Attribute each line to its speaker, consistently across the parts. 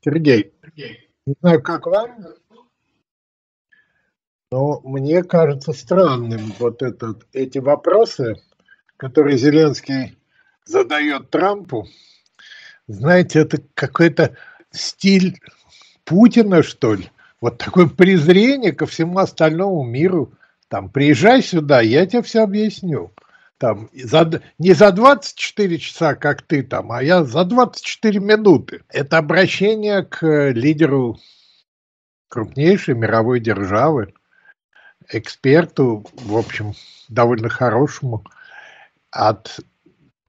Speaker 1: Сергей, не знаю, как вам, но мне кажется странным вот этот, эти вопросы, которые Зеленский задает Трампу. Знаете, это какой-то стиль Путина, что ли? Вот такое презрение ко всему остальному миру. Там, приезжай сюда, я тебе все объясню там, за, не за 24 часа, как ты там, а я за 24 минуты. Это обращение к э, лидеру крупнейшей мировой державы, эксперту, в общем, довольно хорошему, от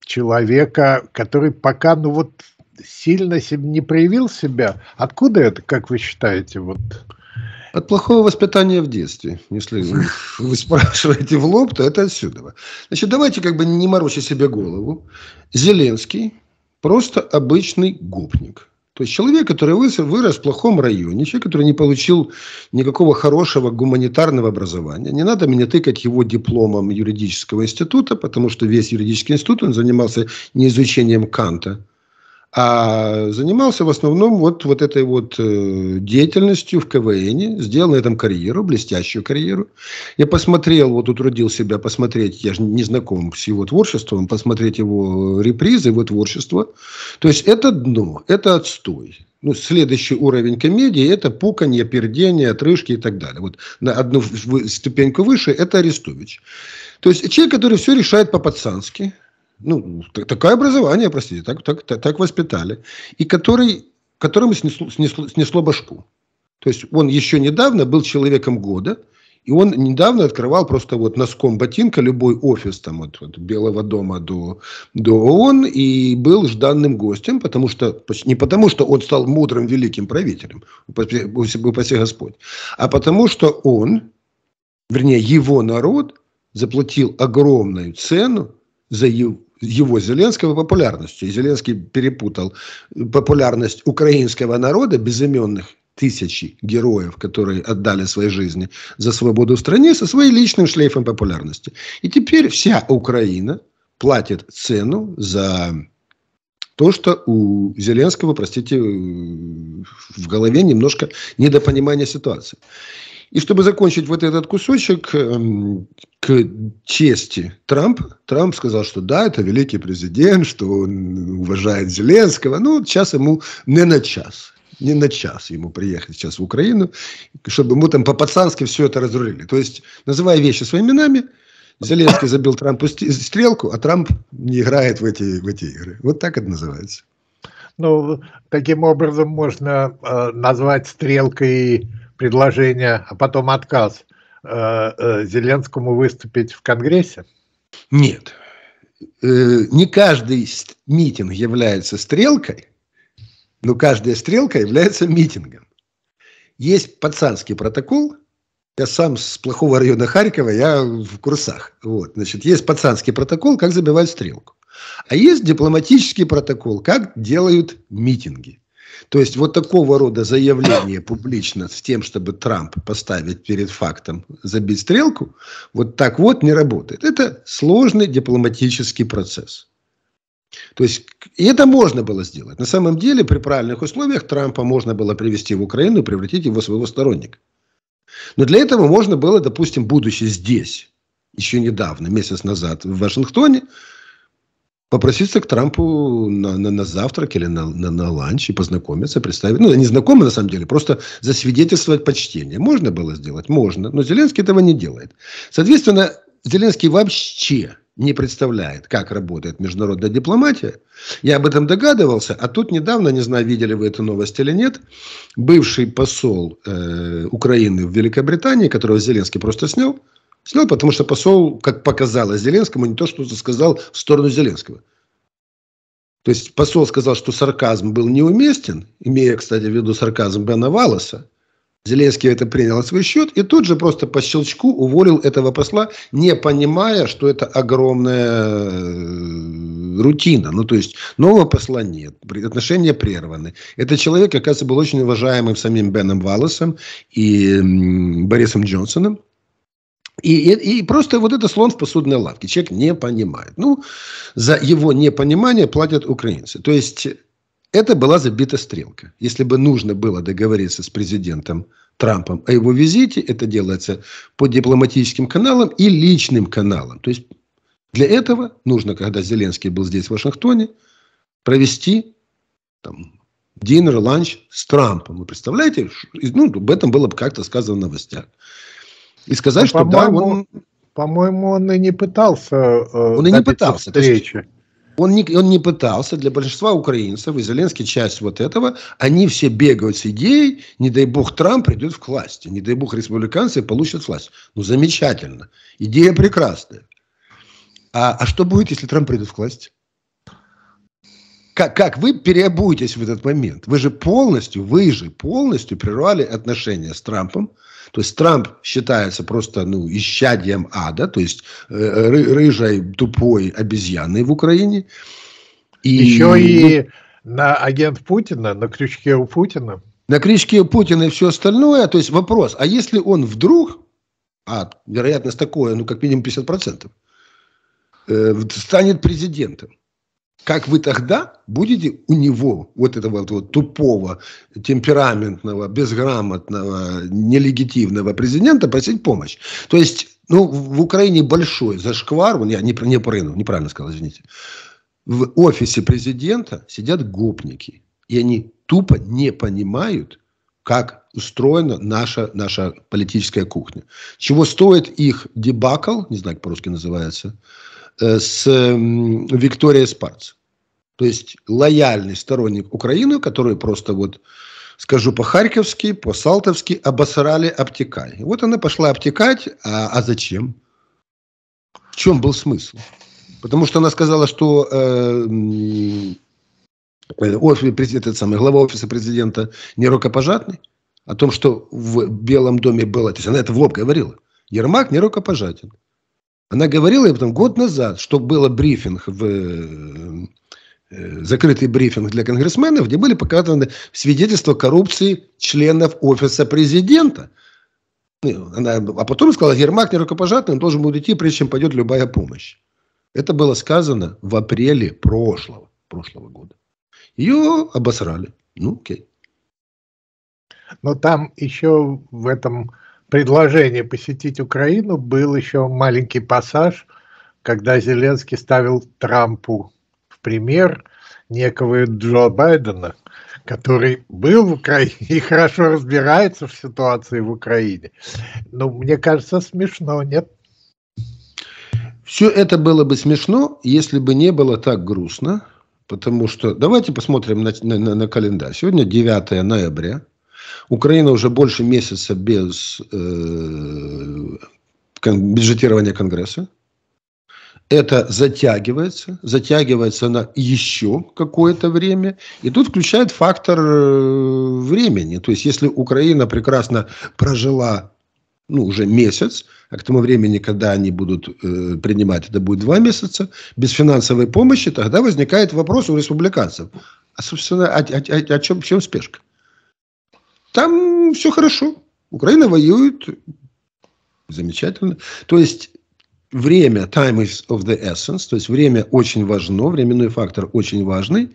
Speaker 1: человека, который пока, ну вот, сильно не
Speaker 2: проявил себя. Откуда это, как вы считаете, вот от плохого воспитания в детстве. Если вы спрашиваете в лоб, то это отсюда. Значит, давайте как бы не морочи себе голову. Зеленский просто обычный гопник. То есть человек, который вырос в плохом районе, человек, который не получил никакого хорошего гуманитарного образования. Не надо меня тыкать его дипломом юридического института, потому что весь юридический институт он занимался не изучением Канта, а занимался в основном вот, вот этой вот э, деятельностью в КВН, сделал на этом карьеру, блестящую карьеру. Я посмотрел, вот утрудил себя посмотреть, я же не знаком с его творчеством, посмотреть его репризы, его творчество. То есть это дно, это отстой. Ну, следующий уровень комедии – это пуканье, пердение, отрыжки и так далее. Вот на одну ступеньку выше – это Арестович. То есть человек, который все решает по-пацански, ну, такое образование, простите, так, так, так, так воспитали, и который, которому снесло, снесло, снесло башку. То есть он еще недавно был человеком года, и он недавно открывал просто вот носком ботинка любой офис там вот, от Белого дома до, до ООН и был жданным гостем, потому что не потому, что он стал мудрым великим правителем, упаси Господь, а потому что он, вернее его народ, заплатил огромную цену за его его Зеленского популярностью. И Зеленский перепутал популярность украинского народа, безыменных тысячи героев, которые отдали свои жизни за свободу в стране, со своим личным шлейфом популярности. И теперь вся Украина платит цену за то, что у Зеленского, простите, э, в голове немножко недопонимание ситуации. И чтобы закончить вот этот кусочек, эм, к чести Трампа, Трамп сказал, что да, это великий президент, что он уважает Зеленского. Ну, сейчас ему не на час. Не на час ему приехать сейчас в Украину, чтобы ему там по-пацански все это разрулили. То есть, называя вещи своими именами, Зеленский забил Трампу стрелку, а Трамп не играет в эти, в эти игры. Вот так это называется.
Speaker 1: Ну, таким образом можно э, назвать стрелкой предложение, а потом отказ э, э, Зеленскому выступить в Конгрессе?
Speaker 2: Нет. Э, не каждый митинг является стрелкой, но каждая стрелка является митингом. Есть пацанский протокол. Я сам с плохого района Харькова, я в курсах. Вот, значит, есть пацанский протокол, как забивать стрелку. А есть дипломатический протокол, как делают митинги. То есть вот такого рода заявление публично с тем, чтобы Трамп поставить перед фактом забить стрелку, вот так вот не работает. Это сложный дипломатический процесс. То есть и это можно было сделать. На самом деле при правильных условиях Трампа можно было привести в Украину и превратить его в своего сторонника. Но для этого можно было, допустим, будучи здесь, еще недавно, месяц назад в Вашингтоне, попроситься к Трампу на, на, на завтрак или на, на, на ланч и познакомиться, представить. Ну, они знакомы на самом деле, просто засвидетельствовать почтение. Можно было сделать? Можно. Но Зеленский этого не делает. Соответственно, Зеленский вообще не представляет, как работает международная дипломатия. Я об этом догадывался, а тут недавно, не знаю, видели вы эту новость или нет, бывший посол э, Украины в Великобритании, которого Зеленский просто снял, Снял, потому что посол, как показалось Зеленскому, не то, что сказал в сторону Зеленского. То есть посол сказал, что сарказм был неуместен, имея, кстати, в виду сарказм Бена Валаса. Зеленский это принял на свой счет и тут же просто по щелчку уволил этого посла, не понимая, что это огромная э, рутина. Ну, то есть, нового посла нет, отношения прерваны. Этот человек, оказывается, был очень уважаемым самим Беном Валласом и Борисом Джонсоном. И, и, и просто вот это слон в посудной лавке. Человек не понимает. Ну, за его непонимание платят украинцы. То есть это была забита стрелка. Если бы нужно было договориться с президентом Трампом о его визите, это делается по дипломатическим каналам и личным каналам. То есть для этого нужно, когда Зеленский был здесь, в Вашингтоне, провести там, динер, ланч с Трампом. Вы представляете? Ну, об этом было бы как-то сказано в новостях и сказать, ну, что да, он...
Speaker 1: По-моему, он и не пытался. Э, он и не
Speaker 2: пытался. Встречи. он не, он не пытался. Для большинства украинцев, и Зеленский часть вот этого, они все бегают с идеей, не дай бог Трамп придет в власть, не дай бог республиканцы получат власть. Ну, замечательно. Идея прекрасная. А, а что будет, если Трамп придет в власть? как, как вы переобуетесь в этот момент? Вы же полностью, вы же полностью прервали отношения с Трампом. То есть Трамп считается просто ну, исчадием ада, то есть э, рыжей, тупой обезьяной в Украине. И, Еще и на агент Путина, на крючке у Путина. На крючке Путина и все остальное. То есть вопрос, а если он вдруг, а вероятность такое, ну как минимум 50%, э, станет президентом, как вы тогда будете у него, вот этого вот, вот тупого, темпераментного, безграмотного, нелегитимного президента просить помощь? То есть, ну, в Украине большой зашквар, я не, не прыгнул, неправильно сказал, извините. В офисе президента сидят гопники, и они тупо не понимают, как устроена наша, наша политическая кухня. Чего стоит их дебакл, не знаю, как по-русски называется, Э, с Викторией Спарц. То есть лояльный сторонник Украины, который просто вот, скажу по-харьковски, по-салтовски, обосрали обтекай. вот она пошла обтекать, а, а зачем? В чем был смысл? Потому что она сказала, что э, офис, этот самый, глава офиса президента не рукопожатный, о том, что в Белом доме было, то есть она это в лоб говорила, Ермак не рукопожатен. Она говорила об этом год назад, что было брифинг в э, э, закрытый брифинг для конгрессменов, где были показаны свидетельства коррупции членов офиса президента. Ну, она, а потом сказала, Гермак не рукопожатный, он должен будет идти, прежде чем пойдет любая помощь. Это было сказано в апреле прошлого, прошлого года. Ее обосрали. Ну, окей. Но там еще в этом предложение
Speaker 1: посетить Украину был еще маленький пассаж, когда Зеленский ставил Трампу в пример некого Джо Байдена, который был в Украине и хорошо разбирается в ситуации в Украине. Ну, мне кажется, смешно, нет?
Speaker 2: Все это было бы смешно, если бы не было так грустно, потому что давайте посмотрим на, на, на календарь. Сегодня 9 ноября, Украина уже больше месяца без э, бюджетирования Конгресса. Это затягивается, затягивается на еще какое-то время. И тут включает фактор э, времени. То есть, если Украина прекрасно прожила ну, уже месяц, а к тому времени, когда они будут э, принимать, это будет два месяца, без финансовой помощи, тогда возникает вопрос у республиканцев. А, собственно, о, о, о, о чем, чем спешка? Там все хорошо. Украина воюет замечательно. То есть время, time is of the essence, то есть время очень важно, временной фактор очень важный.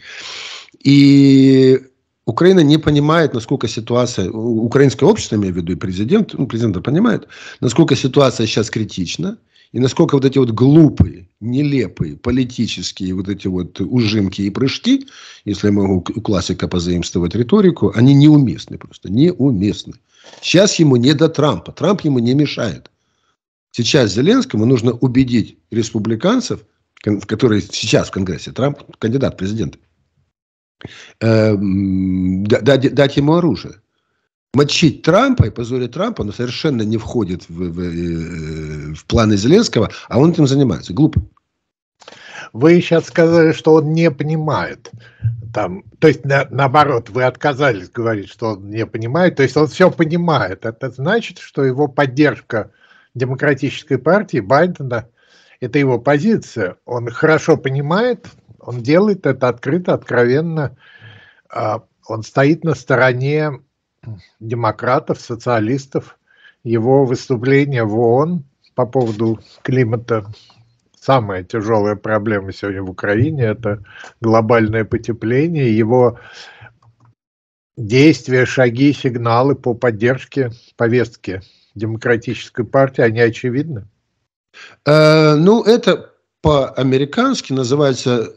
Speaker 2: И Украина не понимает, насколько ситуация, украинское общество, имею в виду, и президент, ну, президента понимает, насколько ситуация сейчас критична, и насколько вот эти вот глупые, нелепые политические вот эти вот ужимки и прыжки, если я могу у классика позаимствовать риторику, они неуместны просто, неуместны. Сейчас ему не до Трампа, Трамп ему не мешает. Сейчас Зеленскому нужно убедить республиканцев, которые сейчас в Конгрессе, Трамп кандидат президента, президенты, э, дать ему оружие мочить Трампа и позорить Трампа, но совершенно не входит в, в, э, в планы Зеленского, а он этим занимается. Глупо.
Speaker 1: Вы сейчас сказали, что он не понимает. Там, то есть, на, наоборот, вы отказались говорить, что он не понимает. То есть, он все понимает. Это значит, что его поддержка демократической партии Байдена – это его позиция. Он хорошо понимает, он делает это открыто, откровенно. А, он стоит на стороне демократов, социалистов, его выступление в ООН по поводу климата. Самая тяжелая проблема сегодня в Украине – это глобальное потепление, его действия, шаги, сигналы по поддержке повестки демократической партии, они очевидны?
Speaker 2: Э, ну, это по-американски называется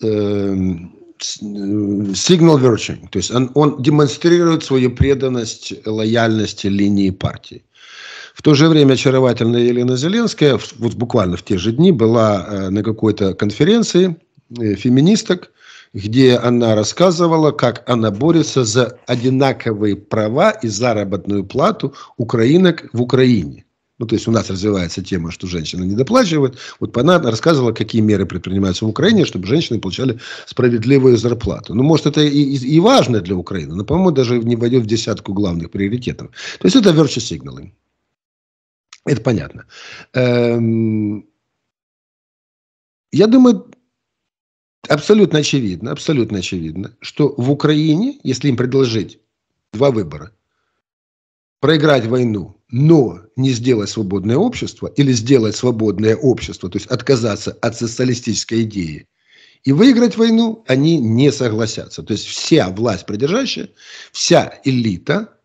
Speaker 2: эм, Э, signal virtue, то есть он, он демонстрирует свою преданность, лояльности линии партии. В то же время очаровательная Елена Зеленская, вот буквально в те же дни, была э, на какой-то конференции э, феминисток, где она рассказывала, как она борется за одинаковые права и заработную плату украинок в Украине ну, то есть у нас развивается тема, что женщины не доплачивают. Вот она рассказывала, какие меры предпринимаются в Украине, чтобы женщины получали справедливую зарплату. Ну, может, это и, и важно для Украины, но, по-моему, даже не войдет в десятку главных приоритетов. То есть это virtue signaling. Это понятно. Эм... Я думаю, абсолютно очевидно, абсолютно очевидно, что в Украине, если им предложить два выбора, проиграть войну но не сделать свободное общество или сделать свободное общество, то есть отказаться от социалистической идеи и выиграть войну, они не согласятся. То есть вся власть придержащая, вся элита,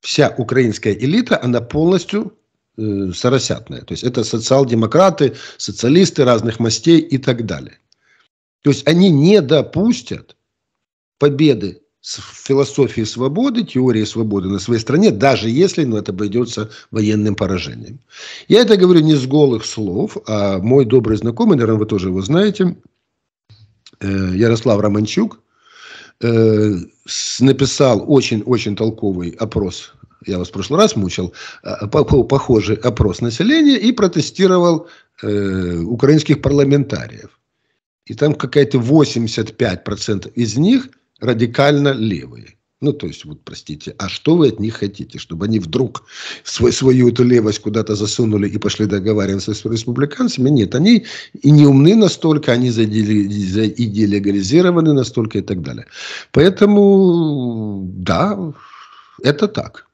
Speaker 2: вся украинская элита, она полностью э, соросятная. То есть это социал-демократы, социалисты разных мастей и так далее. То есть они не допустят победы философии свободы, теорией свободы на своей стране, даже если ну, это обойдется военным поражением. Я это говорю не с голых слов, а мой добрый знакомый, наверное, вы тоже его знаете, э, Ярослав Романчук, э, написал очень-очень толковый опрос я вас в прошлый раз мучил, а, а, похожий опрос населения и протестировал э, украинских парламентариев. И там какая-то 85% из них – радикально левые. Ну, то есть, вот, простите, а что вы от них хотите? Чтобы они вдруг свой, свою эту левость куда-то засунули и пошли договариваться с республиканцами? Нет, они и не умны настолько, они идеализированы настолько и так далее. Поэтому, да, это так.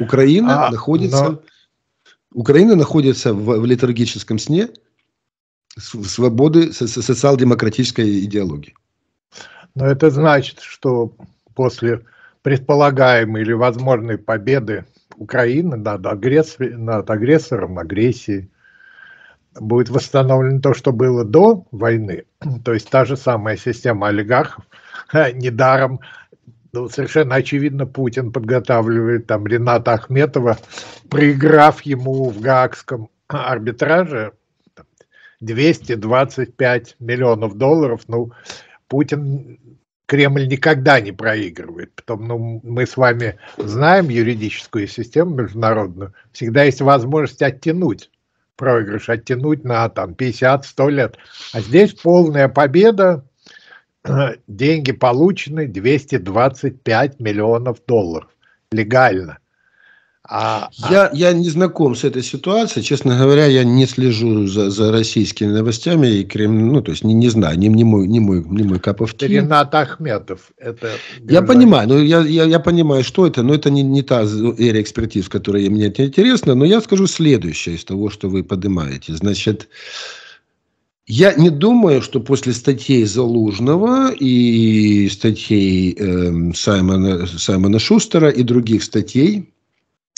Speaker 2: Украина а, находится... Но... Украина находится в, в литургическом сне свободы социал-демократической идеологии.
Speaker 1: Но это значит, что после предполагаемой или возможной победы Украины над, агрессор, над агрессором, агрессией, будет восстановлено то, что было до войны. То есть та же самая система олигархов. Недаром ну, совершенно очевидно, Путин подготавливает там Рената Ахметова, проиграв ему в Гаагском арбитраже 225 миллионов долларов. Ну, Путин Кремль никогда не проигрывает. Потом, ну, мы с вами знаем юридическую систему международную. Всегда есть возможность оттянуть проигрыш, оттянуть на там 50-100 лет. А здесь полная победа. Деньги получены 225 миллионов долларов легально. А,
Speaker 2: я, я не знаком с этой ситуацией, честно говоря, я не слежу за, за российскими новостями и Кремль, ну, то есть не, не знаю, не, не мой, не мой, не мой капов. Ренат
Speaker 1: Ахметов. Это
Speaker 2: я понимаю, ну, я, я, я понимаю, что это, но это не, не та эра экспертиз, которая мне интересна, но я скажу следующее из того, что вы поднимаете. Значит, я не думаю, что после статей Залужного и статей э, Саймона, Саймона Шустера и других статей,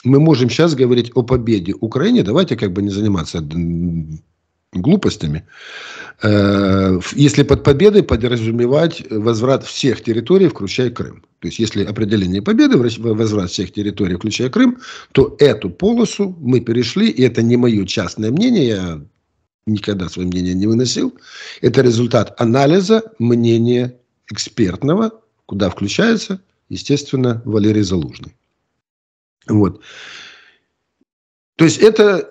Speaker 2: мы можем сейчас говорить о победе Украины. Давайте как бы не заниматься глупостями. Э, если под победой подразумевать возврат всех территорий, включая Крым. То есть, если определение победы, возврат всех территорий, включая Крым, то эту полосу мы перешли, и это не мое частное мнение, я никогда свое мнение не выносил. Это результат анализа мнения экспертного, куда включается, естественно, Валерий Залужный. Вот. То есть это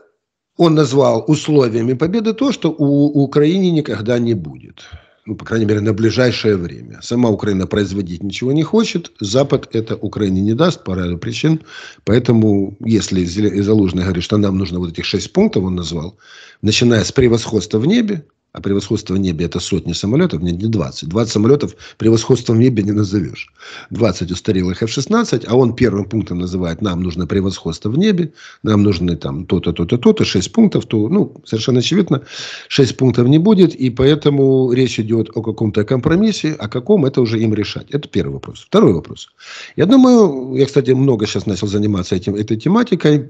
Speaker 2: он назвал условиями победы то, что у Украины никогда не будет. Ну, по крайней мере, на ближайшее время. Сама Украина производить ничего не хочет. Запад это Украине не даст по ряду причин. Поэтому, если Залужный говорит, что нам нужно вот этих шесть пунктов, он назвал, начиная с превосходства в небе, а превосходство в небе это сотни самолетов, нет, не 20. 20 самолетов превосходством в небе не назовешь. 20 устарелых F-16, а он первым пунктом называет, нам нужно превосходство в небе, нам нужны там то-то, то-то, то-то, 6 пунктов, то, ну, совершенно очевидно, 6 пунктов не будет, и поэтому речь идет о каком-то компромиссе, о каком это уже им решать. Это первый вопрос. Второй вопрос. Я думаю, я, кстати, много сейчас начал заниматься этим, этой тематикой,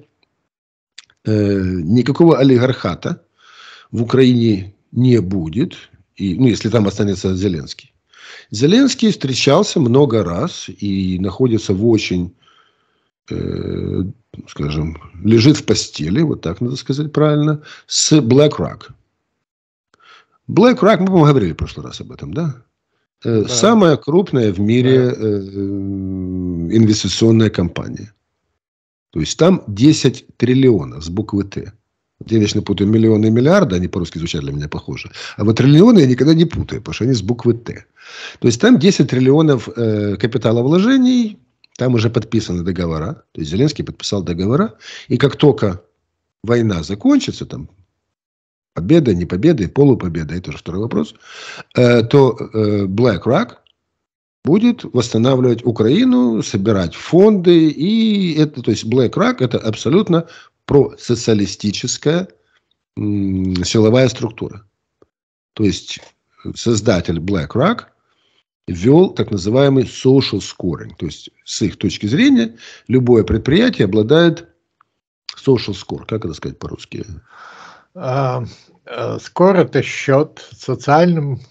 Speaker 2: э, никакого олигархата в Украине не будет, и, ну, если там останется Зеленский. Зеленский встречался много раз и находится в очень, э, скажем, лежит в постели, вот так надо сказать правильно, с BlackRock. BlackRock, мы, по говорили в прошлый раз об этом, да? Э, да. Самая крупная в мире да. э, инвестиционная компания. То есть там 10 триллионов с буквы Т. Вот я вечно путаю миллионы и миллиарды, они по-русски звучат для меня похоже. А вот триллионы я никогда не путаю, потому что они с буквы «Т». То есть там 10 триллионов э, капитала вложений, там уже подписаны договора. То есть Зеленский подписал договора. И как только война закончится, там победа, не победа, и полупобеда, это уже второй вопрос, э, то э, BlackRock будет восстанавливать Украину, собирать фонды. И это, то есть BlackRock это абсолютно просоциалистическая силовая структура. То есть создатель BlackRock ввел так называемый social scoring. То есть, с их точки зрения, любое предприятие обладает social score. Как это сказать по-русски? Скоро а,
Speaker 1: э, это счет
Speaker 2: социальным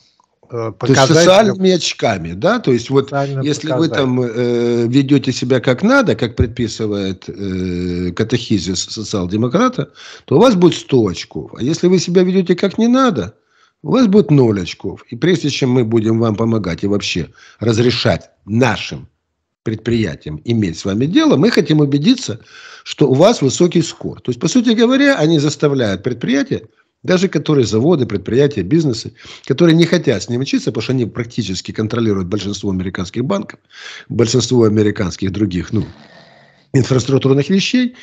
Speaker 2: показатель... Э, то есть социальными очками, да? То есть вот если показатель. вы там э, ведете себя как надо, как предписывает э, катехизис социал-демократа, то у вас будет 100 очков. А если вы себя ведете как не надо, у вас будет 0 очков. И прежде чем мы будем вам помогать и вообще разрешать нашим предприятиям иметь с вами дело, мы хотим убедиться, что у вас высокий скор. То есть, по сути говоря, они заставляют предприятия даже которые заводы, предприятия, бизнесы, которые не хотят с ним учиться, потому что они практически контролируют большинство американских банков, большинство американских других ну, инфраструктурных вещей,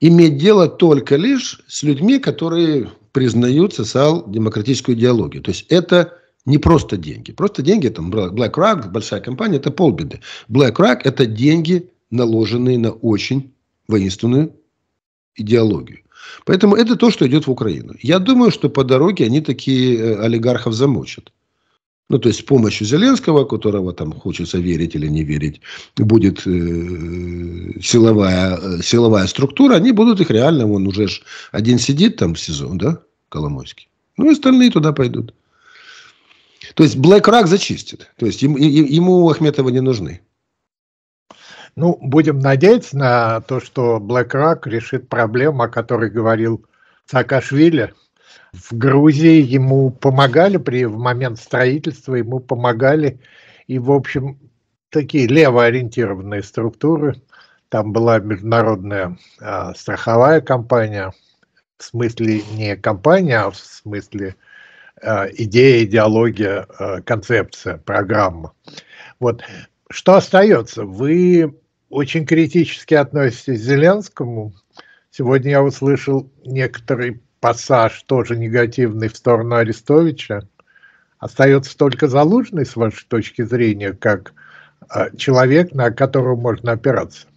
Speaker 2: иметь дело только лишь с людьми, которые признают социал-демократическую идеологию. То есть это не просто деньги. Просто деньги, там BlackRock, большая компания, это полбеды. BlackRock – это деньги, наложенные на очень воинственную идеологию. Поэтому это то, что идет в Украину. Я думаю, что по дороге они такие э, олигархов замочат. Ну, то есть с помощью Зеленского, которого там хочется верить или не верить, будет э, силовая, э, силовая структура, они будут их реально, Вон уже ж один сидит там в сезон, да, Коломойский. Ну, и остальные туда пойдут. То есть BlackRock зачистит. То есть ему, ему Ахметова не нужны.
Speaker 1: Ну, будем надеяться на то, что BlackRock решит проблему, о которой говорил Саакашвили. В Грузии ему помогали при, в момент строительства, ему помогали. И, в общем, такие левоориентированные структуры. Там была международная а, страховая компания, в смысле не компания, а в смысле а, идея, идеология, а, концепция, программа. Вот что остается? Вы очень критически относитесь к Зеленскому. Сегодня я услышал некоторый пассаж, тоже негативный, в сторону Арестовича. Остается только Залужный, с вашей точки зрения, как а, человек, на которого можно опираться.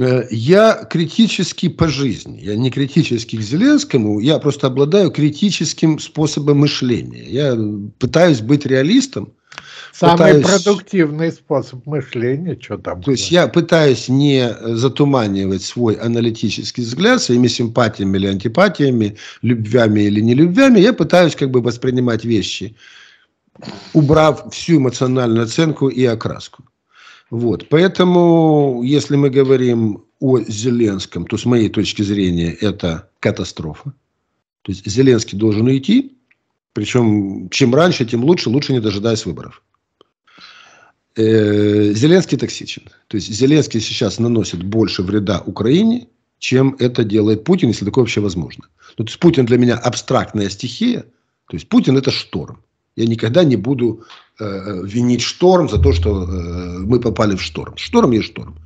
Speaker 2: Э, я критически по жизни. Я не критически к Зеленскому, я просто обладаю критическим способом мышления. Я пытаюсь быть реалистом, Самый пытаюсь... продуктивный способ мышления, что там. То есть я пытаюсь не затуманивать свой аналитический взгляд своими симпатиями или антипатиями, любвями или нелюбвями, я пытаюсь как бы воспринимать вещи, убрав всю эмоциональную оценку и окраску. Вот. Поэтому, если мы говорим о Зеленском, то с моей точки зрения это катастрофа. То есть Зеленский должен уйти, причем чем раньше, тем лучше, лучше не дожидаясь выборов. Э, Зеленский токсичен. То есть Зеленский сейчас наносит больше вреда Украине, чем это делает Путин, если такое вообще возможно. Ну, то есть Путин для меня абстрактная стихия. То есть Путин это шторм. Я никогда не буду э, э, винить шторм за то, что э, мы попали в шторм. Шторм есть шторм.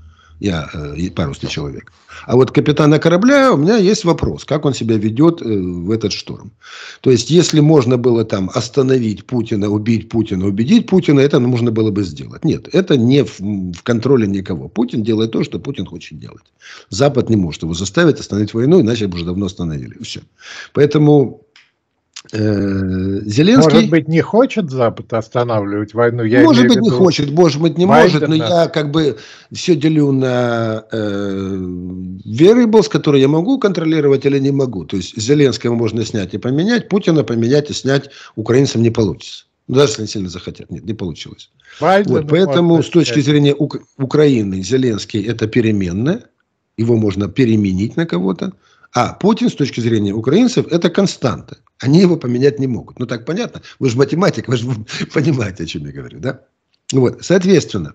Speaker 2: Я э, парусный человек. А вот капитана корабля у меня есть вопрос, как он себя ведет э, в этот шторм. То есть, если можно было там остановить Путина, убить Путина, убедить Путина, это нужно было бы сделать. Нет, это не в, в контроле никого. Путин делает то, что Путин хочет делать. Запад не может его заставить остановить войну, иначе бы уже давно остановили. Все. Поэтому Э, Зеленский... Может быть, не хочет Запад останавливать войну? Я может быть, не хочет, может быть, не Байдена. может, но я как бы все делю на э, variables, которые я могу контролировать или не могу. То есть Зеленского можно снять и поменять, Путина поменять и снять украинцам не получится. Даже если они сильно захотят. Нет, не получилось. Байден вот, поэтому с точки зрения Ук- Украины Зеленский это переменная. Его можно переменить на кого-то. А Путин, с точки зрения украинцев, это константа. Они его поменять не могут. Ну, так понятно. Вы же математик, вы же понимаете, о чем я говорю, да? Ну вот, соответственно,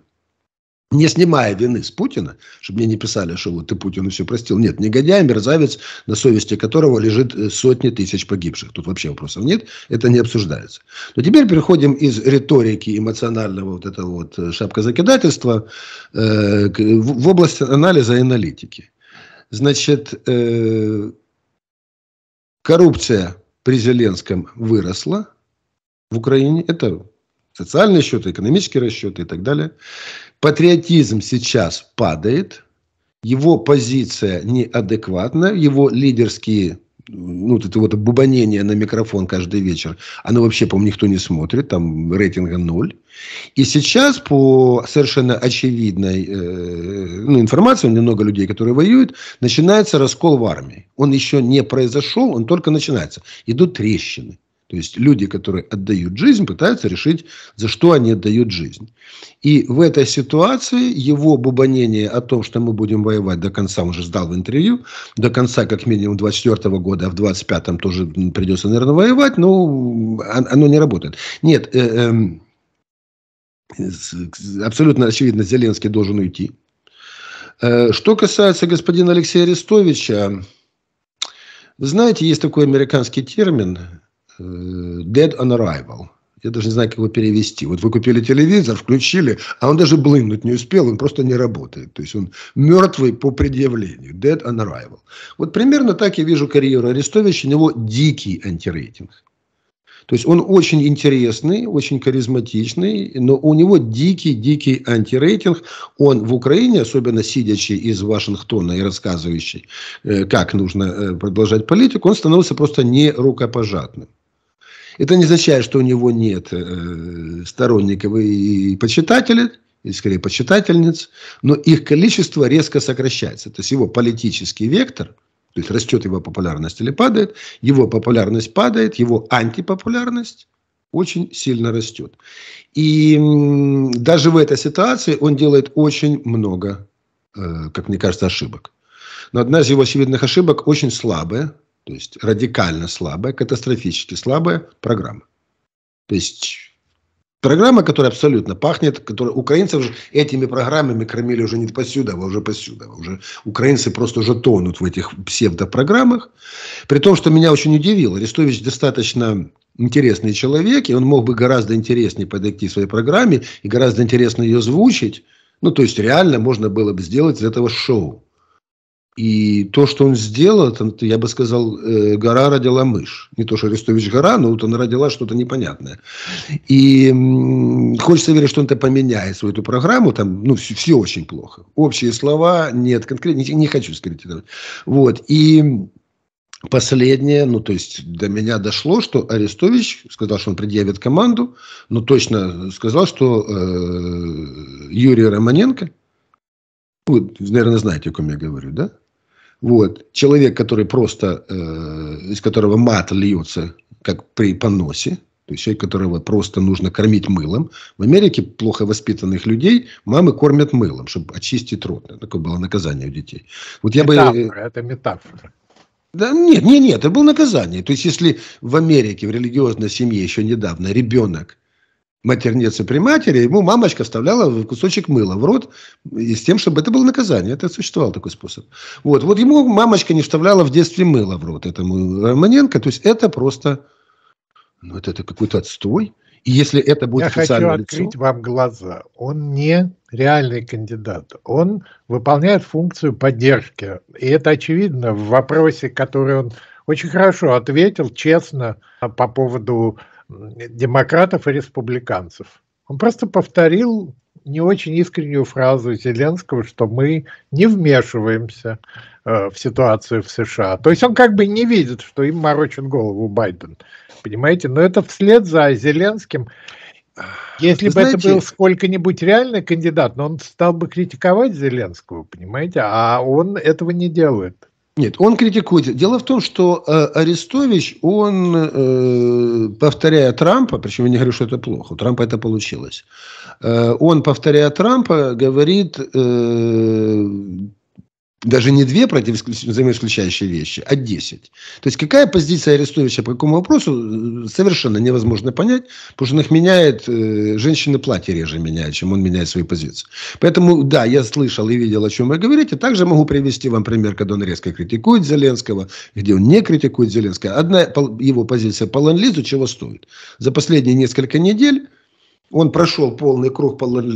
Speaker 2: не снимая вины с Путина, чтобы мне не писали, что вот ты Путину все простил. Нет, негодяй, мерзавец, на совести которого лежит э, сотни тысяч погибших. Тут вообще вопросов нет, это не обсуждается. Но теперь переходим из риторики эмоционального вот этого вот э, шапкозакидательства э, в область анализа и аналитики. Значит, э, коррупция при Зеленском выросла в Украине. Это социальные счеты, экономические расчеты и так далее. Патриотизм сейчас падает. Его позиция неадекватна. Его лидерские ну, вот это вот бубонение на микрофон каждый вечер, оно вообще, по-моему, никто не смотрит, там рейтинга ноль. И сейчас по совершенно очевидной э, ну, информации, у меня много людей, которые воюют, начинается раскол в армии. Он еще не произошел, он только начинается. Идут трещины. То есть люди, которые отдают жизнь, пытаются решить, за что они отдают жизнь. И в этой ситуации его бубонение о том, что мы будем воевать до конца, он же сдал в интервью, до конца как минимум 24 года, а в 25-м тоже придется, наверное, воевать, но оно не работает. Нет, э, эм, абсолютно очевидно, Зеленский должен уйти. Э, что касается господина Алексея Арестовича, знаете, есть такой американский термин – Э, Dead on Arrival. Я даже не знаю, как его перевести. Вот вы купили телевизор, включили, а он даже блынуть не успел, он просто не работает. То есть он мертвый по предъявлению. Dead on arrival. Вот примерно так я вижу карьеру Арестовича. У него дикий антирейтинг. То есть он очень интересный, очень харизматичный, но у него дикий-дикий антирейтинг. Он в Украине, особенно сидящий из Вашингтона и рассказывающий, э, как нужно э, продолжать политику, он становился просто не рукопожатным. Это не означает, что у него нет э, сторонников и, почитателей, или скорее почитательниц, но их количество резко сокращается. То есть его политический вектор, то есть растет его популярность или падает, его популярность падает, его антипопулярность очень сильно растет. И даже в этой ситуации он делает очень много, э, как мне кажется, ошибок. Но одна из его очевидных ошибок очень слабая, то есть радикально слабая, катастрофически слабая программа. То есть программа, которая абсолютно пахнет, которая украинцев же этими программами кормили уже не посюда, а уже посюда. Уже украинцы просто уже тонут в этих псевдопрограммах. При том, что меня очень удивило, Арестович достаточно интересный человек, и он мог бы гораздо интереснее подойти к своей программе и гораздо интереснее ее звучить. Ну, то есть реально можно было бы сделать из этого шоу. И то, что он сделал, там, я бы сказал, э, гора родила мышь. Не то, что Арестович гора, но вот она родила что-то непонятное. И м, хочется верить, что он-то поменяет свою эту программу. Там, ну, все, все очень плохо. Общие слова нет, конкретно не, не хочу это. Вот. И Последнее, ну, то есть до меня дошло, что Арестович сказал, что он предъявит команду, но точно сказал, что э, Юрий Романенко, вы, наверное, знаете, о ком я говорю, да? Вот. Человек, который просто, э, из которого мат льется, как при поносе, то есть человек, которого просто нужно кормить мылом. В Америке плохо воспитанных людей мамы кормят мылом, чтобы очистить рот. Такое было наказание у детей. Вот я э, метафора, бы... Это метафора. Да нет, нет, нет, это было наказание. То есть, если в Америке, в религиозной семье еще недавно ребенок матерницы при матери, ему мамочка вставляла кусочек мыла в рот, и с тем, чтобы это было наказание. Это существовал такой способ. Вот, вот ему мамочка не вставляла в детстве мыло в рот этому Романенко. То есть это просто, ну это, это какой-то отстой. И если это будет Я хочу открыть лицо...
Speaker 1: вам глаза. Он не реальный кандидат. Он выполняет функцию поддержки. И это очевидно в вопросе, который он очень хорошо ответил, честно, а, по поводу демократов и республиканцев. Он просто повторил не очень искреннюю фразу Зеленского, что мы не вмешиваемся э, в ситуацию в США. То есть он как бы не видит, что им морочит голову Байден. Понимаете? Но это вслед за Зеленским. Если Вы бы знаете, это был сколько-нибудь реальный кандидат, но он стал бы критиковать Зеленского, понимаете? А он этого не
Speaker 2: делает. Нет, он критикует. Дело в том, что э, Арестович, он, э, повторяя Трампа, причем я не говорю, что это плохо, у Трампа это получилось, э, он, повторяя Трампа, говорит, э, даже не две против взаимоисключающие вещи, а десять. То есть, какая позиция Арестовича по какому вопросу, э, совершенно невозможно понять, потому что он их меняет, э, женщины платье реже меняют, чем он меняет свои позиции. Поэтому, да, я слышал и видел, о чем вы говорите. Также могу привести вам пример, когда он резко критикует Зеленского, где он не критикует Зеленского. Одна его позиция по лен чего стоит. За последние несколько недель он прошел полный круг по лен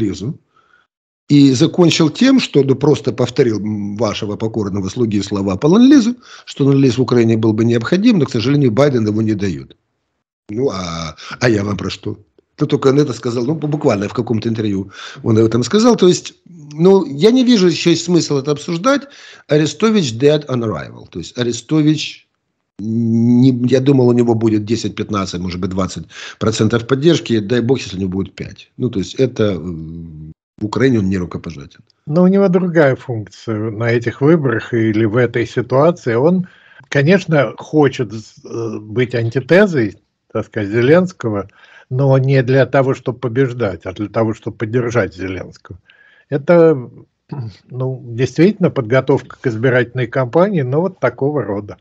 Speaker 2: и закончил тем, что ну, просто повторил вашего покорного слуги слова по Ланлизу, что Ланлиз в Украине был бы необходим, но, к сожалению, Байден его не дает. Ну, а, а я вам про что? Ну, только он это сказал, ну, буквально в каком-то интервью он об этом сказал. То есть, ну, я не вижу еще смысла это обсуждать. Арестович dead on arrival. То есть, Арестович, не, я думал, у него будет 10-15, может быть, 20 процентов поддержки. Дай бог, если у него будет 5. Ну, то есть, это э, в Украине он не рукопожатен.
Speaker 1: Но у него другая функция на этих выборах или в этой ситуации. Он, конечно, хочет э, быть антитезой, так сказать, Зеленского, но не для того, чтобы побеждать, а для того, чтобы поддержать Зеленского. Это ну, действительно подготовка к избирательной кампании, но вот такого рода.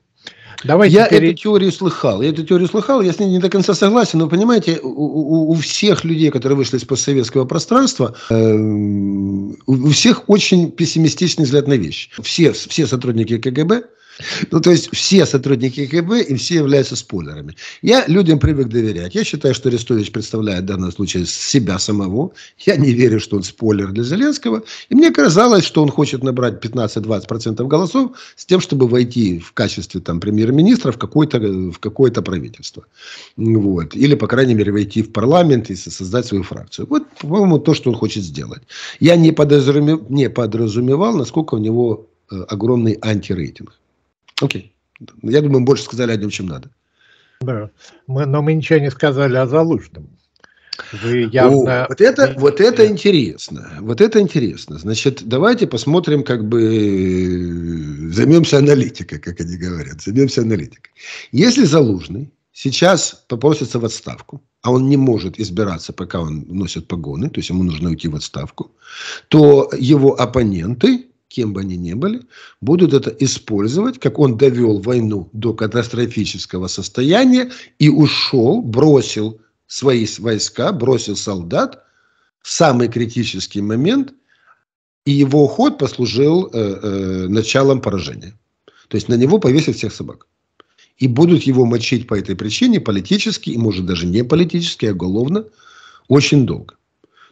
Speaker 2: Давайте я пере... эту теорию слыхал. Я эту теорию слыхал, я с ней не до конца согласен, но понимаете, у, у, всех людей, которые вышли из постсоветского пространства, эм, у всех очень пессимистичный взгляд на вещи. Все, все сотрудники КГБ ну, то есть все сотрудники КГБ и все являются спойлерами. Я людям привык доверять. Я считаю, что Арестович представляет в данном случае себя самого. Я не верю, что он спойлер для Зеленского. И мне казалось, что он хочет набрать 15-20% голосов с тем, чтобы войти в качестве там, премьер-министра в какое-то в какое правительство. Вот. Или, по крайней мере, войти в парламент и создать свою фракцию. Вот, по-моему, то, что он хочет сделать. Я не, подразумев... не подразумевал, насколько у него э, огромный антирейтинг. Окей. Я думаю, мы больше сказали о нем, чем надо.
Speaker 1: Да. Мы, но мы ничего не сказали о Залужном.
Speaker 2: Вы явно... О, вот это, вот это интересно. Вот это интересно. Значит, давайте посмотрим, как бы э, займемся аналитикой, как они говорят. Займемся аналитикой. Если Залужный сейчас попросится в отставку, а он не может избираться, пока он носит погоны, то есть ему нужно уйти в отставку, то его оппоненты кем бы они ни были, будут это использовать, как он довел войну до катастрофического состояния и ушел, бросил свои войска, бросил солдат. Самый критический момент, и его уход послужил э, э, началом поражения. То есть на него повесят всех собак. И будут его мочить по этой причине политически, и может даже не политически, а уголовно, очень долго.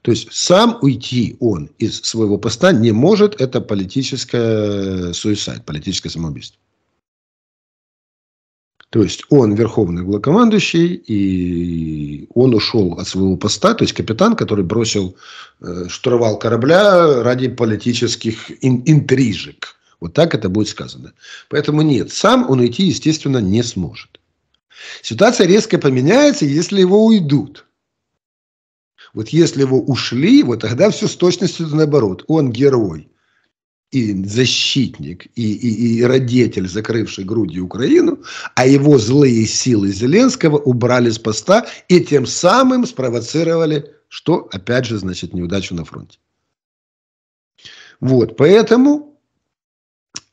Speaker 2: То есть сам уйти он из своего поста не может. Это политическое э, суицид, политическое самоубийство. То есть он верховный главкомандующий и он ушел от своего поста, то есть капитан, который бросил э, штурвал корабля ради политических ин- интрижек. Вот так это будет сказано. Поэтому нет, сам он уйти, естественно, не сможет. Ситуация резко поменяется, если его уйдут. Вот если его ушли, вот тогда все с точностью наоборот. Он герой и защитник, и, и, и родитель, закрывший грудью Украину, а его злые силы Зеленского убрали с поста и тем самым спровоцировали, что опять же значит неудачу на фронте. Вот, поэтому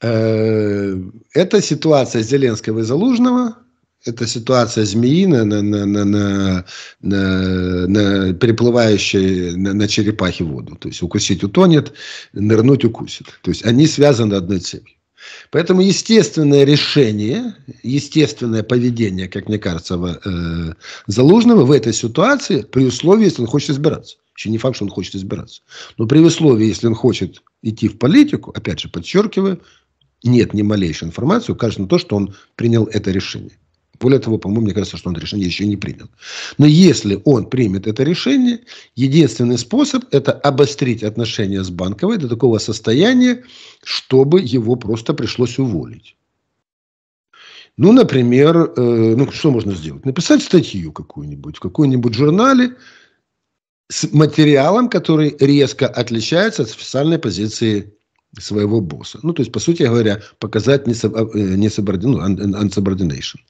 Speaker 2: э, эта ситуация Зеленского и Залужного эта ситуация змеина на, на, на, на, на, на переплывающей на, на черепахе воду. То есть укусить утонет, нырнуть укусит. То есть они связаны одной цепью. Поэтому естественное решение, естественное поведение, как мне кажется, э, Залужного в этой ситуации, при условии, если он хочет избираться. Еще не факт, что он хочет избираться. Но при условии, если он хочет идти в политику, опять же подчеркиваю, нет ни малейшей информации, указано на то, что он принял это решение. Более того, по-моему, мне кажется, что он это решение еще не принял. Но если он примет это решение, единственный способ – это обострить отношения с Банковой до такого состояния, чтобы его просто пришлось уволить. Ну, например, э, ну что можно сделать? Написать статью какую-нибудь в какой-нибудь журнале с материалом, который резко отличается от официальной позиции своего босса. Ну, то есть, по сути говоря, показать несубординацию, э, ну, unsubordination. Un-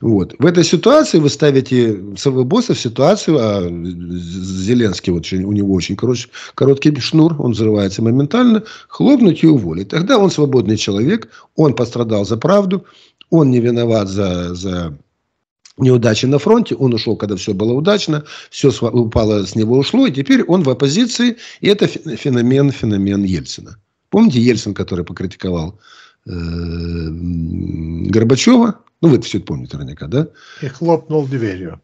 Speaker 2: вот. В этой ситуации вы ставите своего босса в ситуацию, а Зеленский, вот, у него очень короче, короткий шнур, он взрывается моментально, хлопнуть и уволить. Тогда он свободный человек, он пострадал за правду, он не виноват за, за неудачи на фронте, он ушел, когда все было удачно, все упало с него ушло, и теперь он в оппозиции, и это феномен, феномен Ельцина. Помните Ельцин, который покритиковал э, Горбачева, ну, вы это все помните наверняка, да? И хлопнул дверью.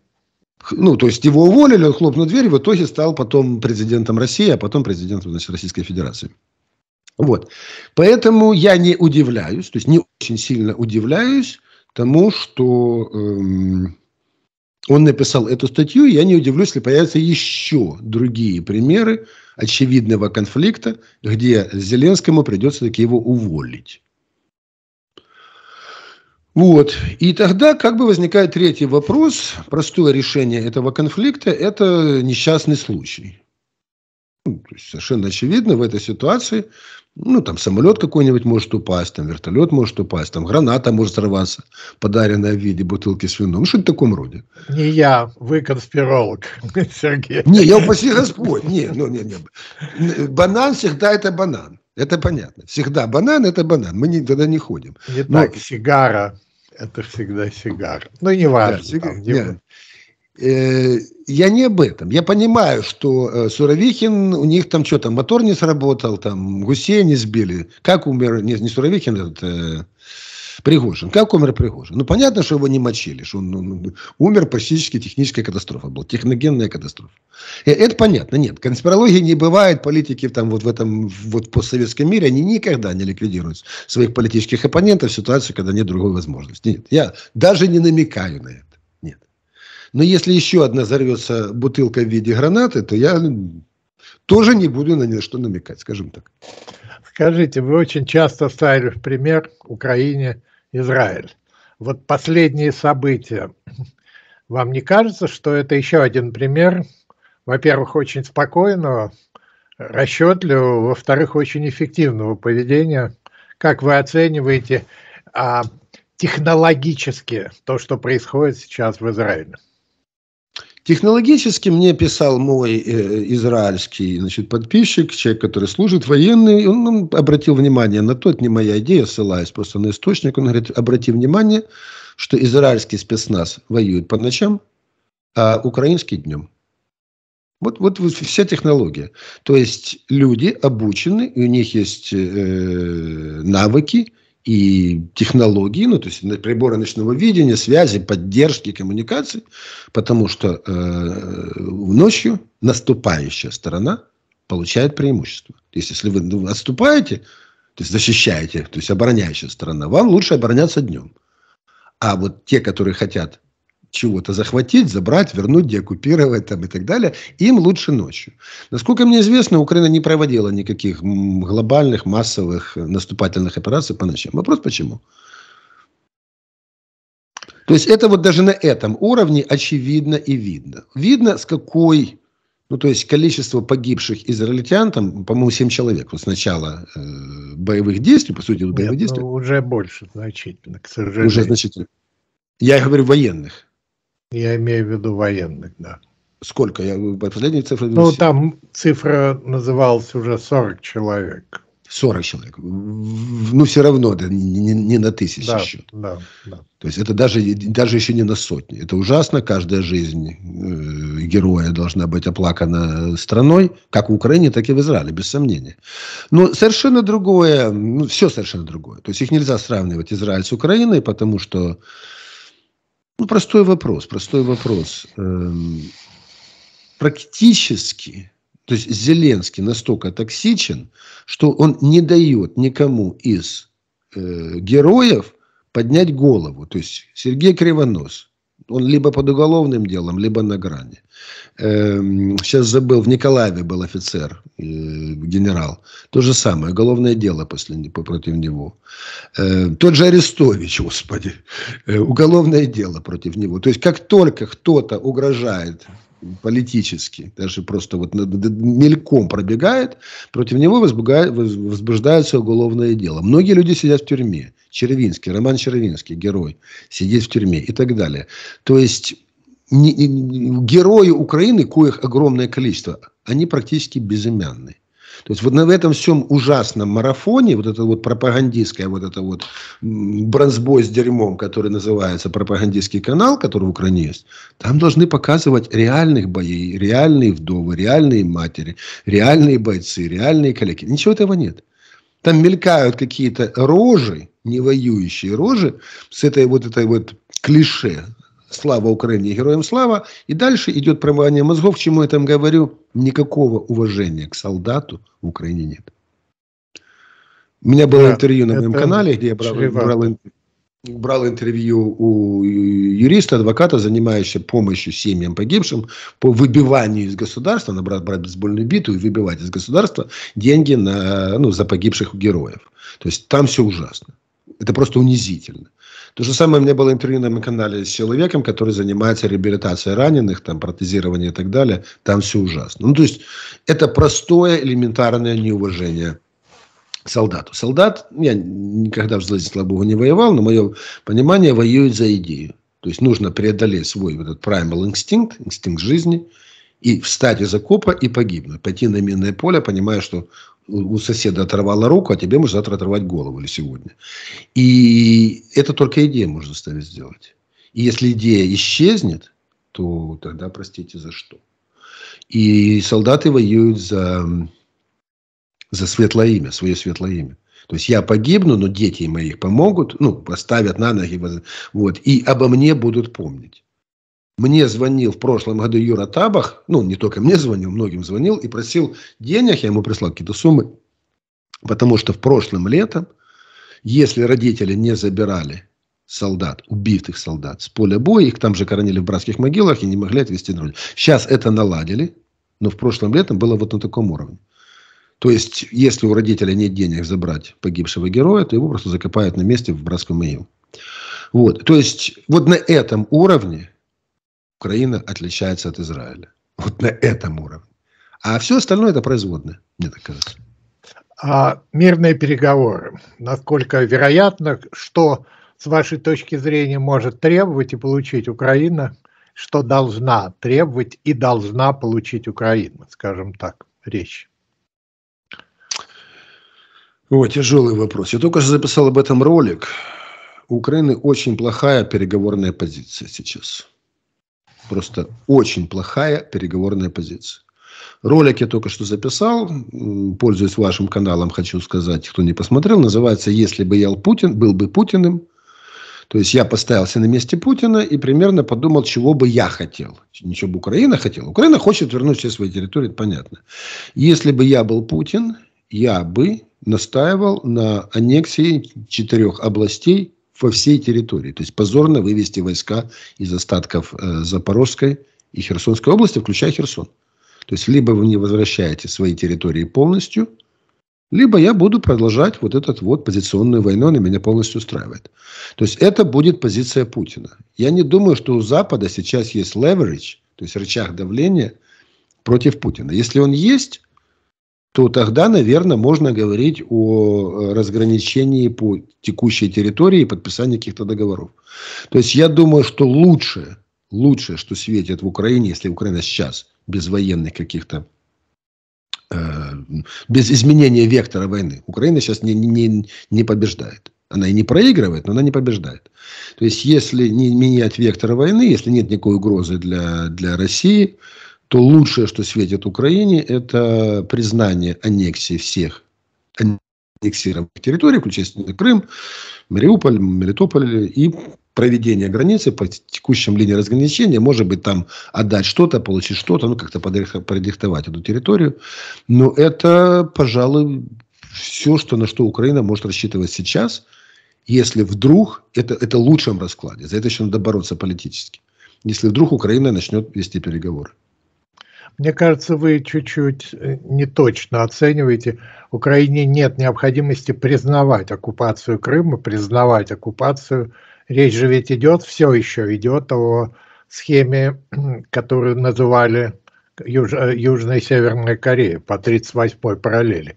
Speaker 2: Ну, то есть его уволили, он хлопнул дверью, в итоге стал потом президентом России, а потом президентом значит, Российской Федерации. Вот. Поэтому я не удивляюсь, то есть не очень сильно удивляюсь тому, что эм, он написал эту статью. Я не удивлюсь, если появятся еще другие примеры очевидного конфликта, где Зеленскому придется таки его уволить. Вот. И тогда как бы возникает третий вопрос. Простое решение этого конфликта – это несчастный случай. Ну, то есть совершенно очевидно, в этой ситуации, ну, там самолет какой-нибудь может упасть, там вертолет может упасть, там граната может взорваться, подаренная в виде бутылки с вином. Ну, что-то в таком роде.
Speaker 1: Не я, вы конспиролог, Сергей. Не, я упаси Господь. Не,
Speaker 2: ну, не, не. Банан всегда это банан. Это понятно. Всегда банан – это банан. Мы никогда не ходим. Не Но... так, сигара. это всегда сигар. Ну, не важно. Да, сигар, там, не... Нет. Э, я не об этом. Я понимаю, что э, Суровикин, у них там что-то, мотор не сработал, там гусей не сбили. Как умер, не, не Суровикин, этот, э, Пригожин. Как умер Пригожин? Ну, понятно, что его не мочили, что он, он ну, ну, умер практически техническая катастрофа была, техногенная катастрофа. И, э, это понятно, нет. Конспирологии не бывает, политики там вот в этом вот постсоветском мире, они никогда не ликвидируют своих политических оппонентов в ситуации, когда нет другой возможности. Нет, я даже не намекаю на это. Нет. Но если еще одна взорвется бутылка в виде гранаты, то я тоже не буду на нее что намекать, скажем так. Скажите, вы очень часто ставили в пример
Speaker 1: Украине Израиль. Вот последние события. Вам не кажется, что это еще один пример, во-первых, очень спокойного, расчетливого, во-вторых, очень эффективного поведения? Как вы оцениваете а, технологически то, что происходит сейчас в Израиле?
Speaker 2: Технологически мне писал мой э, израильский значит, подписчик, человек, который служит военный, он, он обратил внимание на то, это не моя идея, ссылаясь просто на источник, он говорит, обрати внимание, что израильский спецназ воюет по ночам, а украинский днем. Вот, вот вся технология. То есть люди обучены, и у них есть э, навыки, и технологии, ну, то есть приборы ночного видения, связи, поддержки, коммуникации, потому что э, ночью наступающая сторона получает преимущество. То есть, если вы отступаете, то есть защищаете, то есть обороняющая сторона, вам лучше обороняться днем. А вот те, которые хотят чего-то захватить, забрать, вернуть, деоккупировать там, и так далее, им лучше ночью. Насколько мне известно, Украина не проводила никаких глобальных массовых э, наступательных операций по ночам. Вопрос почему? То есть это вот даже на этом уровне очевидно и видно. Видно, с какой ну, то есть количество погибших израильтян, там, по-моему, 7 человек вот с начала э, боевых действий, по сути, Нет, боевых ну, действий. Ну,
Speaker 1: уже больше значительно, к сожалению. Уже
Speaker 2: значительно. Я говорю военных.
Speaker 1: Я имею в виду военных, да. Сколько? Я последние цифры. Ну, там цифра называлась уже 40 человек.
Speaker 2: 40 человек. Ну, все равно, да, не, не, на тысячи да, счет. Да, да. То есть это даже, даже еще не на сотни. Это ужасно. Каждая жизнь э, героя должна быть оплакана страной, как в Украине, так и в Израиле, без сомнения. Но совершенно другое, ну, все совершенно другое. То есть их нельзя сравнивать Израиль с Украиной, потому что ну, простой вопрос, простой вопрос. Эм, практически, то есть Зеленский настолько токсичен, что он не дает никому из э, героев поднять голову. То есть Сергей Кривонос, он либо под уголовным делом, либо на грани. Эм, сейчас забыл, в Николаеве был офицер, э, генерал. То же самое, уголовное дело после, против него. Э, тот же Арестович, господи, э, уголовное дело против него. То есть, как только кто-то угрожает политически, даже просто вот мельком пробегает, против него возбуждается уголовное дело. Многие люди сидят в тюрьме. Червинский, Роман Червинский, герой, сидит в тюрьме и так далее. То есть не, не, герои Украины, коих огромное количество, они практически безымянны. То есть вот в этом всем ужасном марафоне, вот это вот пропагандистское, вот это вот бронзбой с дерьмом, который называется пропагандистский канал, который в Украине есть, там должны показывать реальных боев, реальные вдовы, реальные матери, реальные бойцы, реальные коллеги. Ничего этого нет. Там мелькают какие-то рожи, не воюющие рожи, с этой вот этой вот клише Слава Украине, героям слава. И дальше идет промывание мозгов. К чему я там говорю? Никакого уважения к солдату в Украине нет. У меня было да, интервью на моем канале, где я брал, брал, брал интервью у юриста, адвоката, занимающегося помощью семьям погибшим по выбиванию из государства, набрать брать бейсбольную биту и выбивать из государства деньги на, ну, за погибших героев. То есть там все ужасно. Это просто унизительно. То же самое у меня было интервью на моем канале с человеком, который занимается реабилитацией раненых, там, протезирование и так далее. Там все ужасно. Ну, то есть, это простое элементарное неуважение солдату. Солдат, я никогда в жизни, слава богу, не воевал, но мое понимание воюет за идею. То есть нужно преодолеть свой вот этот primal instinct, инстинкт жизни – и встать из окопа и погибнуть. Пойти на минное поле, понимая, что у соседа оторвала руку, а тебе может завтра оторвать голову или сегодня. И это только идея может заставить сделать. И если идея исчезнет, то тогда, простите, за что? И солдаты воюют за, за светлое имя, свое светлое имя. То есть я погибну, но дети моих помогут, ну, поставят на ноги, вот, и обо мне будут помнить. Мне звонил в прошлом году Юра Табах, ну, не только мне звонил, многим звонил и просил денег, я ему прислал какие-то суммы, потому что в прошлом летом, если родители не забирали солдат, убитых солдат с поля боя, их там же коронили в братских могилах и не могли отвезти на родину. Сейчас это наладили, но в прошлом летом было вот на таком уровне. То есть, если у родителя нет денег забрать погибшего героя, то его просто закопают на месте в братском могилу. Вот. То есть, вот на этом уровне Украина отличается от Израиля. Вот на этом уровне. А все остальное это производное, мне так кажется.
Speaker 1: А мирные переговоры. Насколько вероятно, что с вашей точки зрения может требовать и получить Украина, что должна требовать и должна получить Украина, скажем так, речь?
Speaker 2: О, тяжелый вопрос. Я только что записал об этом ролик. У Украины очень плохая переговорная позиция сейчас просто очень плохая переговорная позиция. Ролик я только что записал, пользуясь вашим каналом, хочу сказать, кто не посмотрел, называется «Если бы я Путин, был бы Путиным». То есть я поставился на месте Путина и примерно подумал, чего бы я хотел. Ничего бы Украина хотела. Украина хочет вернуть все свои территории, это понятно. Если бы я был Путин, я бы настаивал на аннексии четырех областей во всей территории. То есть позорно вывести войска из остатков э, Запорожской и Херсонской области, включая Херсон. То есть либо вы не возвращаете свои территории полностью, либо я буду продолжать вот этот вот позиционную войну, она меня полностью устраивает. То есть это будет позиция Путина. Я не думаю, что у Запада сейчас есть leverage, то есть рычаг давления против Путина. Если он есть, то тогда, наверное, можно говорить о э, разграничении по текущей территории и подписании каких-то договоров. То есть я думаю, что лучше, лучше, что светит в Украине, если Украина сейчас без военных каких-то э, без изменения вектора войны. Украина сейчас не, не, не побеждает. Она и не проигрывает, но она не побеждает. То есть, если не менять вектор войны, если нет никакой угрозы для, для России, то лучшее, что светит Украине, это признание аннексии всех аннексированных территорий, включая Крым, Мариуполь, Мелитополь, и проведение границы по текущим линиям разграничения, может быть, там отдать что-то, получить что-то, ну, как-то продиктовать эту территорию. Но это, пожалуй, все, что, на что Украина может рассчитывать сейчас, если вдруг, это, это лучшем раскладе, за это еще надо бороться политически, если вдруг Украина начнет вести переговоры.
Speaker 1: Мне кажется, вы чуть-чуть э, не точно оцениваете. Украине нет необходимости признавать оккупацию Крыма, признавать оккупацию. Речь же ведь идет, все еще идет о схеме, которую называли э, Южная и Северная Корея по 38-й параллели.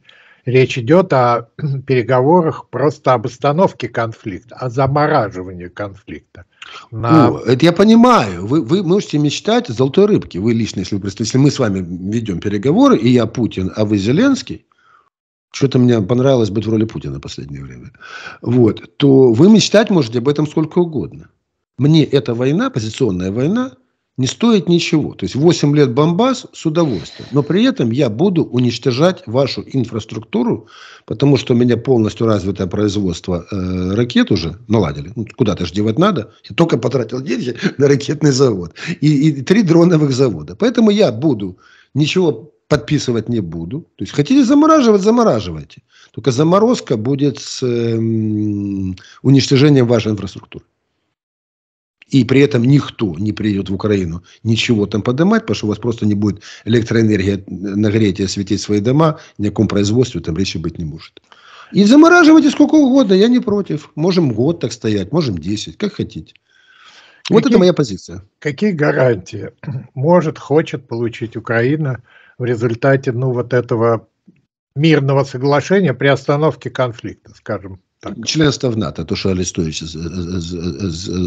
Speaker 1: Речь идет о переговорах просто об остановке конфликта, о замораживании конфликта. На... Ну,
Speaker 2: это я понимаю. Вы, вы можете мечтать о золотой рыбке. Вы лично, если, вы, если мы с вами ведем переговоры, и я Путин, а вы Зеленский, что-то мне понравилось быть в роли Путина в последнее время, вот, то вы мечтать можете об этом сколько угодно. Мне эта война, позиционная война, не стоит ничего. То есть 8 лет бомбас с удовольствием. Но при этом я буду уничтожать вашу инфраструктуру, потому что у меня полностью развитое производство э, ракет уже наладили. Ну, куда-то же девать надо. Я только потратил деньги на ракетный завод. И, и три дроновых завода. Поэтому я буду ничего подписывать не буду. То есть хотите замораживать, замораживайте. Только заморозка будет с э, уничтожением вашей инфраструктуры и при этом никто не приедет в Украину ничего там поднимать, потому что у вас просто не будет электроэнергия нагреть и осветить свои дома, ни о каком производстве там речи быть не может. И замораживайте сколько угодно, я не против. Можем год так стоять, можем 10, как хотите. Вот какие, это моя позиция.
Speaker 1: Какие гарантии может, хочет получить Украина в результате ну, вот этого мирного соглашения при остановке конфликта,
Speaker 2: скажем? Так. Членство в НАТО, то, что Арестович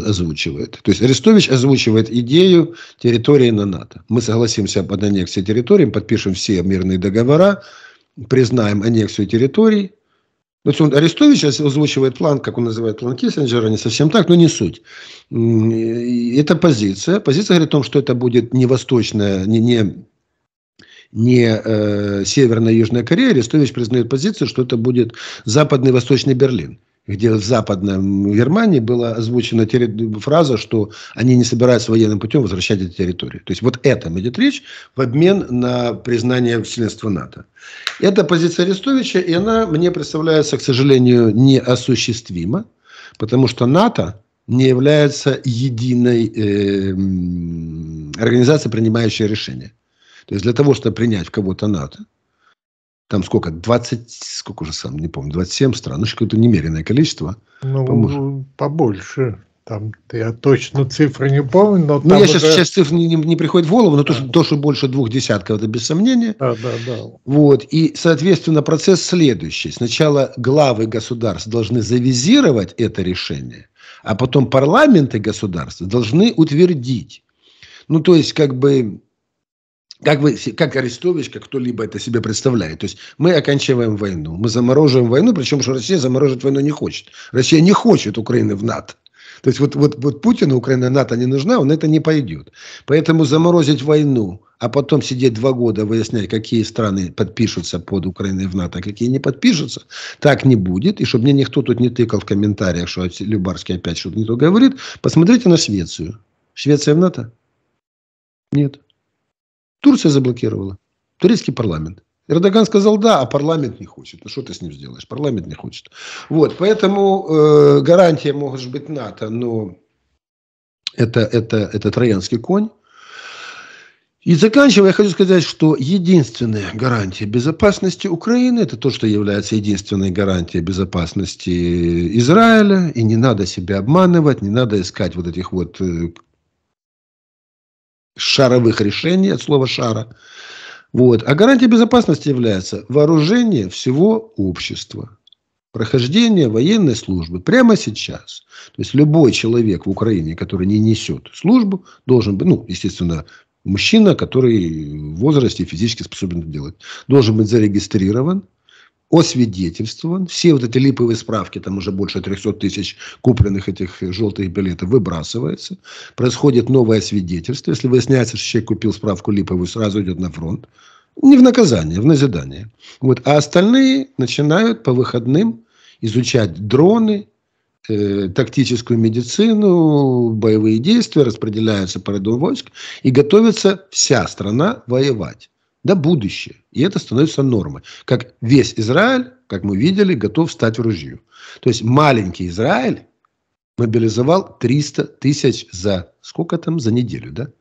Speaker 2: озвучивает. То есть Арестович озвучивает идею территории на НАТО. Мы согласимся об аннексии территорий, подпишем все мирные договора, признаем аннексию территорий. То есть он, Арестович озвучивает план, как он называет план Киссинджера, не совсем так, но не суть. Это позиция. Позиция говорит о том, что это будет не восточная, не, не не э, Северная и Южная Корея, Арестович признает позицию, что это будет Западный Восточный Берлин где в Западном Германии была озвучена фраза, что они не собираются военным путем возвращать эти территории. То есть вот это идет речь в обмен на признание членства НАТО. Это позиция Арестовича, и она мне представляется, к сожалению, неосуществима, потому что НАТО не является единой э, организацией, принимающей решения. То есть для того, чтобы принять в кого-то НАТО, там сколько, 20, сколько уже сам, не помню, 27 стран, ну, какое-то немеренное количество.
Speaker 1: Ну, поможет. побольше. Там, я точно цифры не помню, но... Ну, я сейчас, уже... сейчас
Speaker 2: цифры не, не приходит в голову, но да. то, то, что больше двух десятков, это без сомнения. Да, да, да. Вот, и, соответственно, процесс следующий. Сначала главы государств должны завизировать это решение, а потом парламенты государств должны утвердить. Ну, то есть, как бы, как, вы, как Арестович, как кто-либо это себе представляет. То есть мы оканчиваем войну, мы замороживаем войну, причем что Россия заморожить войну не хочет. Россия не хочет Украины в НАТО. То есть вот, вот, вот Путину Украина НАТО не нужна, он это не пойдет. Поэтому заморозить войну, а потом сидеть два года выяснять, какие страны подпишутся под Украиной в НАТО, а какие не подпишутся, так не будет. И чтобы мне никто тут не тыкал в комментариях, что Любарский опять что-то не то говорит, посмотрите на Швецию. Швеция в НАТО? Нет. Турция заблокировала. Турецкий парламент. Эрдоган сказал да, а парламент не хочет. Ну что ты с ним сделаешь? Парламент не хочет. Вот, поэтому э, гарантия может быть НАТО, но это, это, это троянский конь. И заканчивая, я хочу сказать, что единственная гарантия безопасности Украины – это то, что является единственной гарантией безопасности Израиля. И не надо себя обманывать, не надо искать вот этих вот э, шаровых решений от слова шара. Вот. А гарантия безопасности является вооружение всего общества. Прохождение военной службы прямо сейчас. То есть любой человек в Украине, который не несет службу, должен быть, ну, естественно, мужчина, который в возрасте физически способен это делать, должен быть зарегистрирован освидетельствован. Все вот эти липовые справки, там уже больше 300 тысяч купленных этих желтых билетов выбрасывается. Происходит новое свидетельство. Если выясняется, что человек купил справку липовую, сразу идет на фронт. Не в наказание, в назидание. Вот. А остальные начинают по выходным изучать дроны, э, тактическую медицину, боевые действия, распределяются по ряду войск, и готовится вся страна воевать да будущее. И это становится нормой. Как весь Израиль, как мы видели, готов стать в ружью. То есть маленький Израиль мобилизовал 300 тысяч за сколько там? За неделю, да?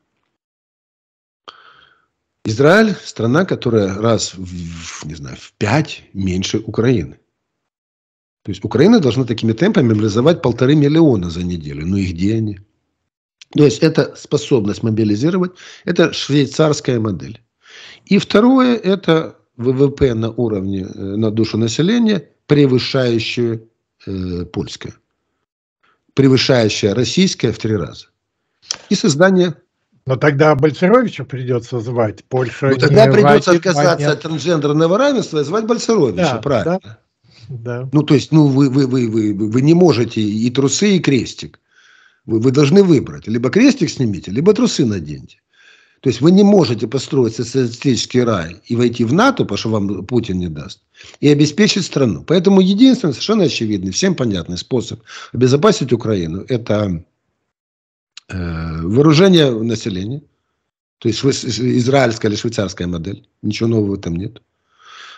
Speaker 2: Израиль – страна, которая раз в, не знаю, в пять меньше Украины. То есть Украина должна такими темпами мобилизовать полторы миллиона за неделю. Ну и где они? То есть это способность мобилизировать, это швейцарская модель. И второе – это ВВП на уровне э, на душу населения, превышающее э, польское, превышающее российское в три раза. И создание но тогда Бальцеровича придется звать. Польша Но ну, тогда придется отказаться монет. от трансгендерного равенства и звать Бальцеровича, да, правильно? Да. Да. Ну, то есть, ну, вы, вы, вы, вы, вы не можете и трусы, и крестик. Вы, вы должны выбрать. Либо крестик снимите, либо трусы наденьте. То есть вы не можете построить социалистический рай и войти в НАТО, потому что вам Путин не даст, и обеспечить страну. Поэтому единственный, совершенно очевидный, всем понятный способ обезопасить Украину – это э, вооружение населения, то есть израильская или швейцарская модель, ничего нового в этом нет.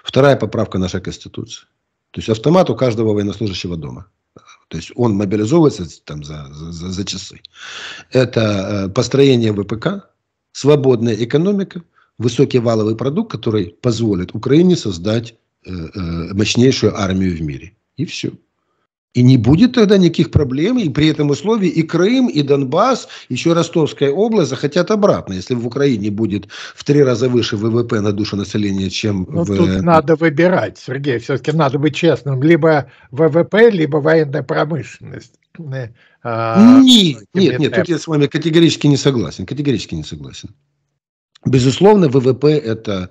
Speaker 2: Вторая поправка нашей Конституции. То есть автомат у каждого военнослужащего дома. То есть он мобилизовывается там за, за, за часы. Это э, построение ВПК, свободная экономика, высокий валовый продукт, который позволит Украине создать э, э, мощнейшую армию в мире. И все. И не будет тогда никаких проблем, и при этом условии и Крым, и Донбасс, еще Ростовская область захотят обратно. Если в Украине будет в три раза выше ВВП на душу населения, чем ну, в... тут э, надо
Speaker 1: выбирать, Сергей, все-таки надо быть честным. Либо ВВП, либо военная промышленность.
Speaker 2: А, нет, нет, нет, тут я с вами категорически не согласен. Категорически не согласен. Безусловно, ВВП это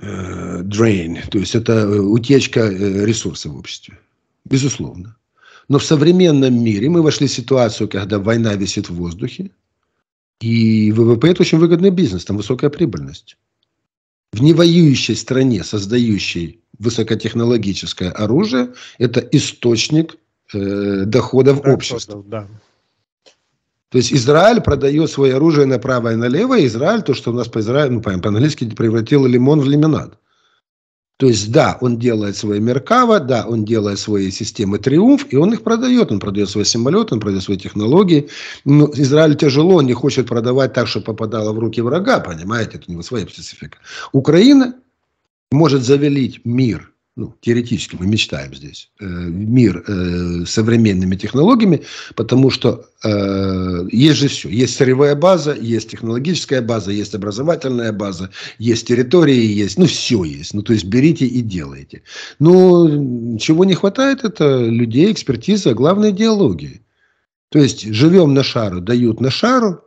Speaker 2: э, drain, то есть это э, утечка э, ресурсов в обществе. Безусловно. Но в современном мире мы вошли в ситуацию, когда война висит в воздухе, и ВВП это очень выгодный бизнес, там высокая прибыльность. В невоюющей стране, создающей высокотехнологическое оружие, это источник э, доходов да, общества. Да. То есть Израиль продает свое оружие направо и налево, и Израиль, то, что у нас по Израилю, ну, по-английски превратил лимон в лимонад. То есть, да, он делает свои Меркава, да, он делает свои системы Триумф, и он их продает. Он продает свои самолеты, он продает свои технологии. Но Израиль тяжело, он не хочет продавать так, чтобы попадало в руки врага, понимаете, это у него своя специфика. Украина может завелить мир ну, теоретически мы мечтаем здесь, э, мир э, современными технологиями, потому что э, есть же все. Есть сырьевая база, есть технологическая база, есть образовательная база, есть территории, есть, ну, все есть. Ну, то есть берите и делайте. Но чего не хватает, это людей, экспертиза, главное идеологии. То есть живем на шару, дают на шару,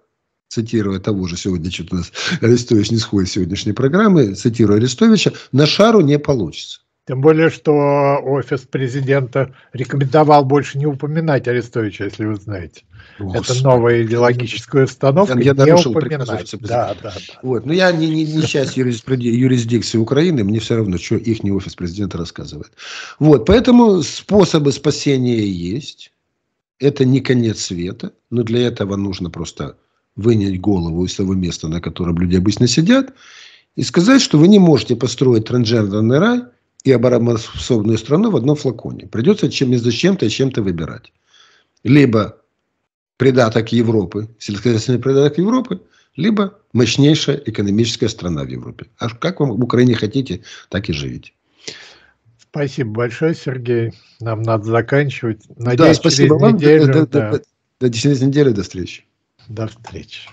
Speaker 2: цитируя того же сегодня, что-то у нас э, Арестович не сходит сегодняшней программы, цитируя Арестовича, на шару не получится.
Speaker 1: Тем более, что офис президента рекомендовал больше не упоминать Арестовича, если вы знаете. Господи. Это новая идеологическая установка. Я, я нарушил приказ Да, да, да.
Speaker 2: Вот. Но ну, я не, не, не часть юрисдикции Украины, мне все равно, что их не офис президента рассказывает. Вот, поэтому способы спасения есть. Это не конец света, но для этого нужно просто вынять голову из того места, на котором люди обычно сидят, и сказать, что вы не можете построить транжерный рай – и обороноспособную страну в одном флаконе. Придется чем, между чем-то и чем-то выбирать. Либо придаток Европы, сельскохозяйственный придаток Европы, либо мощнейшая экономическая страна в Европе. А как вам в Украине хотите, так и живите.
Speaker 1: Спасибо большое, Сергей. Нам надо заканчивать. Надеюсь, да, спасибо через вам. Неделю, до, да. до, до,
Speaker 2: до, через неделю до встречи. До встречи.